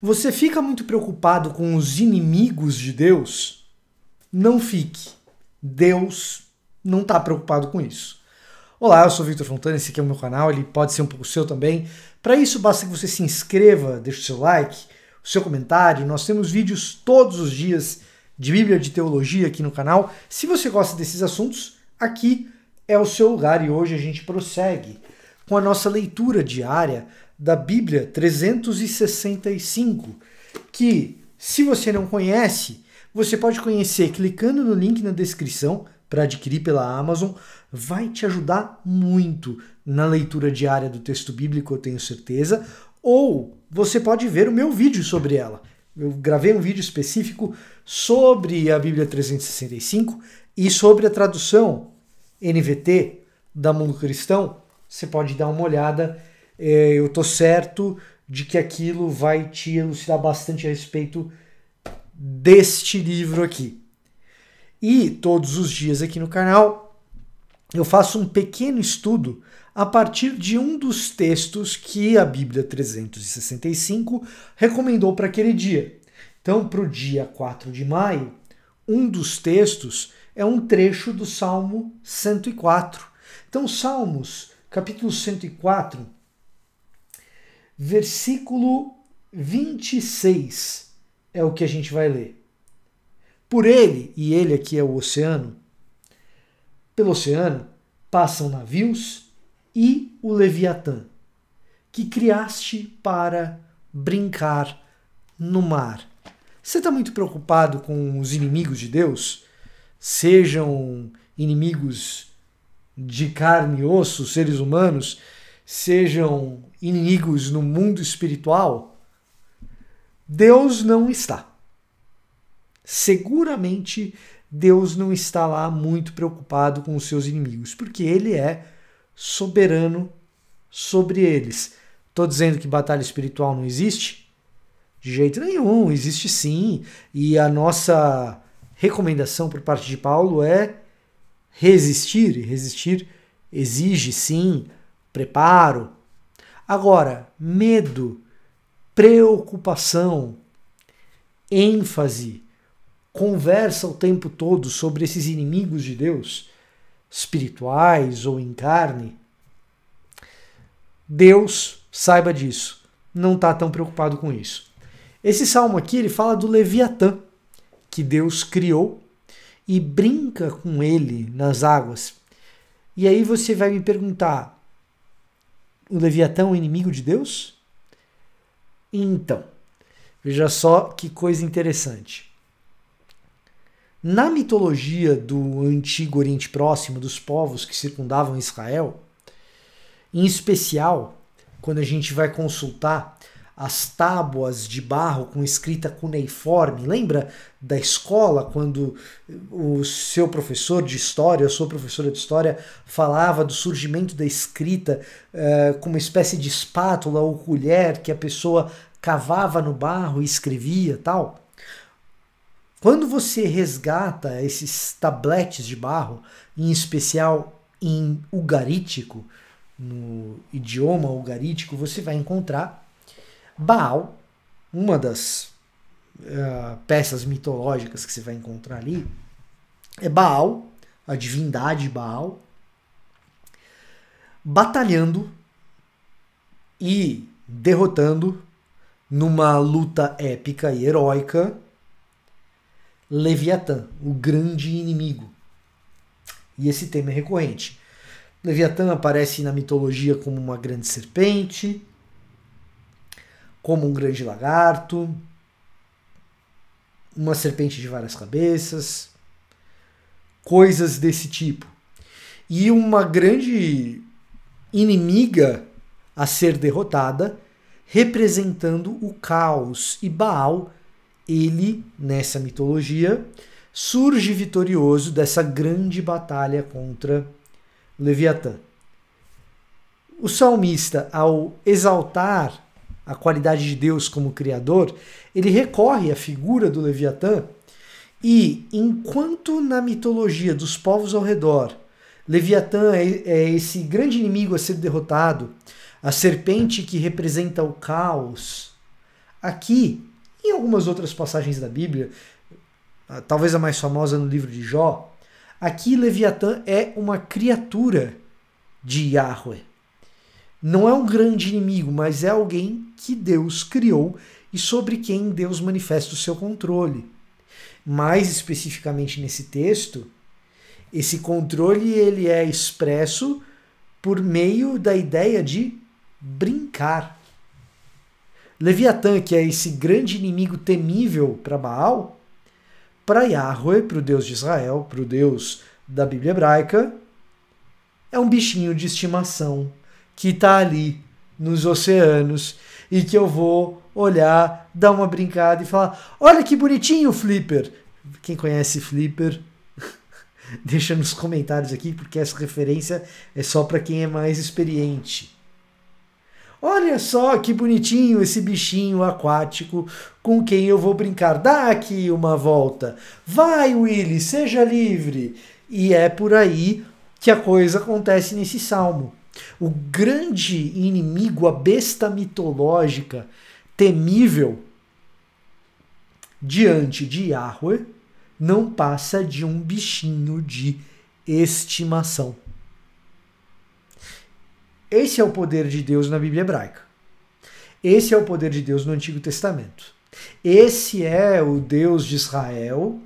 Você fica muito preocupado com os inimigos de Deus? Não fique. Deus não está preocupado com isso. Olá, eu sou Victor Fontana, esse aqui é o meu canal, ele pode ser um pouco seu também. Para isso, basta que você se inscreva, deixe o seu like, o seu comentário. Nós temos vídeos todos os dias de Bíblia, de teologia aqui no canal. Se você gosta desses assuntos, aqui é o seu lugar e hoje a gente prossegue com a nossa leitura diária da Bíblia 365, que, se você não conhece, você pode conhecer clicando no link na descrição para adquirir pela Amazon, vai te ajudar muito na leitura diária do texto bíblico, eu tenho certeza, ou você pode ver o meu vídeo sobre ela. Eu gravei um vídeo específico sobre a Bíblia 365 e sobre a tradução NVT da Mundo Cristão. Você pode dar uma olhada é, eu tô certo de que aquilo vai te elucidar bastante a respeito deste livro aqui. E todos os dias aqui no canal eu faço um pequeno estudo a partir de um dos textos que a Bíblia 365 recomendou para aquele dia. Então, para o dia 4 de maio, um dos textos é um trecho do Salmo 104. Então, Salmos, capítulo 104, versículo 26 é o que a gente vai ler. Por ele, e ele aqui é o oceano, pelo oceano passam navios e o Leviatã, que criaste para brincar no mar. Você está muito preocupado com os inimigos de Deus? Sejam inimigos de carne e osso, seres humanos, sejam inimigos no mundo espiritual, Deus não está. Seguramente Deus não está lá muito preocupado com os seus inimigos, porque ele é soberano sobre eles. Estou dizendo que batalha espiritual não existe? De jeito nenhum, existe sim. E a nossa recomendação por parte de Paulo é resistir. E resistir exige sim preparo. Agora, medo, preocupação, ênfase, conversa o tempo todo sobre esses inimigos de Deus, espirituais ou em carne. Deus, saiba disso, não está tão preocupado com isso. Esse salmo aqui ele fala do Leviatã, que Deus criou e brinca com ele nas águas. E aí você vai me perguntar, o Leviatão é inimigo de Deus? Então, veja só que coisa interessante. Na mitologia do antigo Oriente Próximo, dos povos que circundavam Israel, em especial, quando a gente vai consultar as tábuas de barro com escrita cuneiforme. Lembra da escola quando o seu professor de história, eu sou professora de história, falava do surgimento da escrita eh, com uma espécie de espátula ou colher que a pessoa cavava no barro e escrevia tal? Quando você resgata esses tabletes de barro, em especial em ugarítico, no idioma ugarítico, você vai encontrar Baal, uma das uh, peças mitológicas que você vai encontrar ali, é Baal, a divindade Baal, batalhando e derrotando numa luta épica e heróica Leviatã, o grande inimigo. E esse tema é recorrente. Leviatã aparece na mitologia como uma grande serpente, como um grande lagarto, uma serpente de várias cabeças, coisas desse tipo. E uma grande inimiga a ser derrotada, representando o caos. E Baal, ele, nessa mitologia, surge vitorioso dessa grande batalha contra Leviatã. O salmista, ao exaltar a qualidade de Deus como criador, ele recorre à figura do Leviatã e, enquanto na mitologia dos povos ao redor, Leviatã é, é esse grande inimigo a ser derrotado, a serpente que representa o caos, aqui, em algumas outras passagens da Bíblia, talvez a mais famosa no livro de Jó, aqui Leviatã é uma criatura de Yahweh. Não é um grande inimigo, mas é alguém que Deus criou e sobre quem Deus manifesta o seu controle. Mais especificamente nesse texto, esse controle ele é expresso por meio da ideia de brincar. Leviatã, que é esse grande inimigo temível para Baal, para Yahweh, para o Deus de Israel, para o Deus da Bíblia hebraica, é um bichinho de estimação que está ali nos oceanos e que eu vou olhar, dar uma brincada e falar: olha que bonitinho o Flipper. Quem conhece Flipper, deixa nos comentários aqui, porque essa referência é só para quem é mais experiente. Olha só que bonitinho esse bichinho aquático com quem eu vou brincar. Dá aqui uma volta. Vai, Willy, seja livre. E é por aí que a coisa acontece nesse salmo. O grande inimigo, a besta mitológica, temível, diante de Yahweh, não passa de um bichinho de estimação. Esse é o poder de Deus na Bíblia hebraica. Esse é o poder de Deus no Antigo Testamento. Esse é o Deus de Israel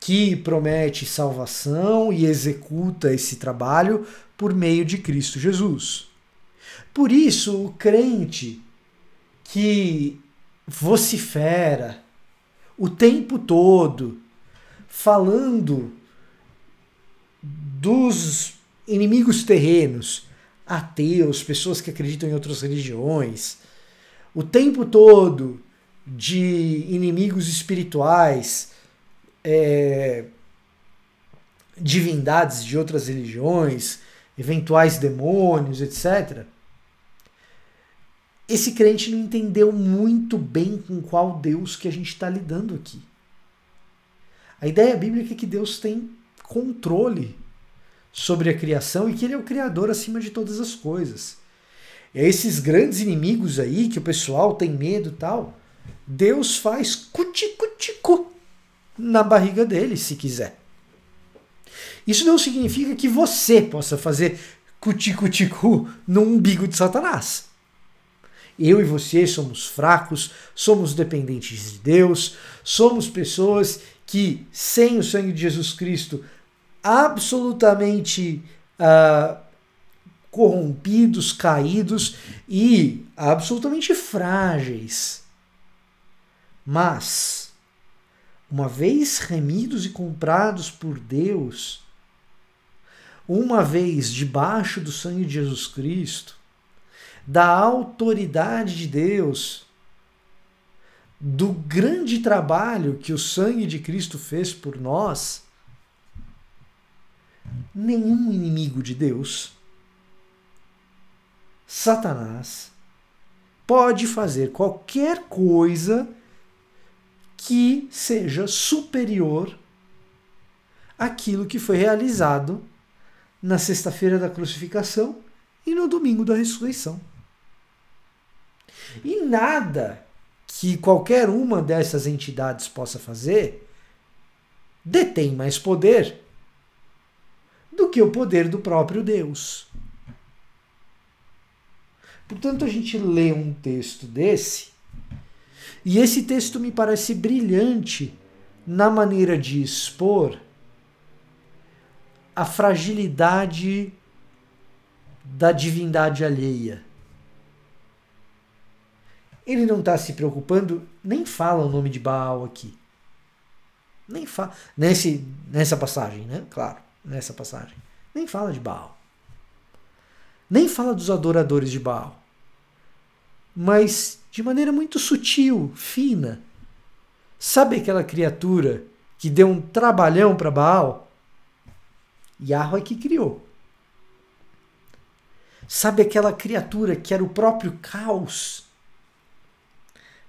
que promete salvação e executa esse trabalho por meio de Cristo Jesus. Por isso, o crente que vocifera o tempo todo, falando dos inimigos terrenos, ateus, pessoas que acreditam em outras religiões, o tempo todo de inimigos espirituais, é, divindades de outras religiões, eventuais demônios, etc. Esse crente não entendeu muito bem com qual Deus que a gente está lidando aqui. A ideia bíblica é que Deus tem controle sobre a criação e que Ele é o Criador acima de todas as coisas. E é esses grandes inimigos aí, que o pessoal tem medo e tal, Deus faz cuticuticu na barriga dele, se quiser. Isso não significa que você possa fazer cuti cu no umbigo de Satanás. Eu e você somos fracos, somos dependentes de Deus, somos pessoas que, sem o sangue de Jesus Cristo, absolutamente uh, corrompidos, caídos e absolutamente frágeis. Mas, uma vez remidos e comprados por Deus, uma vez debaixo do sangue de Jesus Cristo, da autoridade de Deus, do grande trabalho que o sangue de Cristo fez por nós, nenhum inimigo de Deus, Satanás, pode fazer qualquer coisa que seja superior àquilo que foi realizado na sexta-feira da crucificação e no domingo da ressurreição. E nada que qualquer uma dessas entidades possa fazer detém mais poder do que o poder do próprio Deus. Portanto, a gente lê um texto desse, e esse texto me parece brilhante na maneira de expor a fragilidade da divindade alheia. Ele não está se preocupando, nem fala o nome de Baal aqui. Nem fala. Nesse, nessa passagem, né? Claro, nessa passagem. Nem fala de Baal. Nem fala dos adoradores de Baal. Mas de maneira muito sutil, fina. Sabe aquela criatura que deu um trabalhão para Baal? Yahweh que criou. Sabe aquela criatura que era o próprio caos?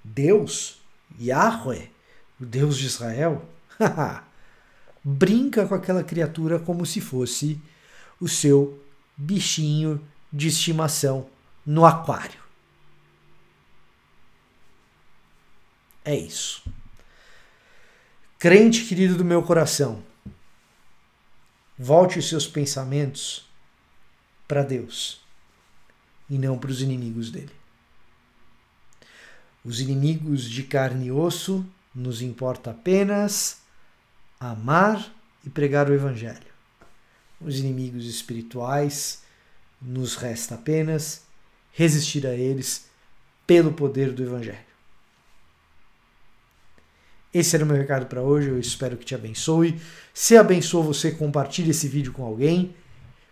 Deus, Yahweh, o Deus de Israel, brinca com aquela criatura como se fosse o seu bichinho de estimação no aquário. É isso. Crente querido do meu coração, Volte os seus pensamentos para Deus e não para os inimigos dele. Os inimigos de carne e osso nos importa apenas amar e pregar o Evangelho. Os inimigos espirituais nos resta apenas resistir a eles pelo poder do Evangelho. Esse era o meu recado para hoje, eu espero que te abençoe. Se abençoa você, compartilhe esse vídeo com alguém.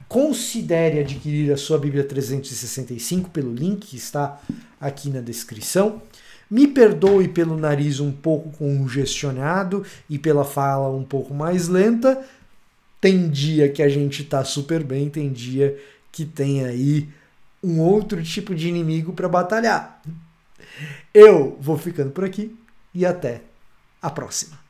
Considere adquirir a sua Bíblia 365 pelo link que está aqui na descrição. Me perdoe pelo nariz um pouco congestionado e pela fala um pouco mais lenta. Tem dia que a gente está super bem, tem dia que tem aí um outro tipo de inimigo para batalhar. Eu vou ficando por aqui e até a próxima.